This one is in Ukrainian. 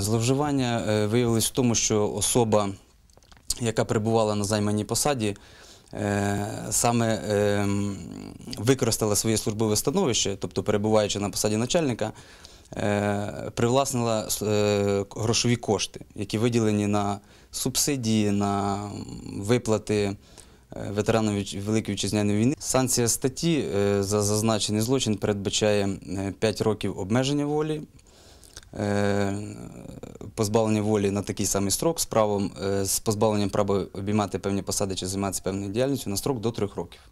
Зловживання е, виявилось в тому, що особа, яка перебувала на займаній посаді, е, саме ем, використала своє службове становище, тобто перебуваючи на посаді начальника, е, привласнила грошові кошти, які виділені на субсидії, на виплати ветеранам Великої вітчизняної війни. Санкція статті за зазначений злочин передбачає 5 років обмеження волі. Е, позбавлення волі на такий самий строк з правом е, з позбавленням права обіймати певні посади чи займатися певною діяльністю на строк до трьох років.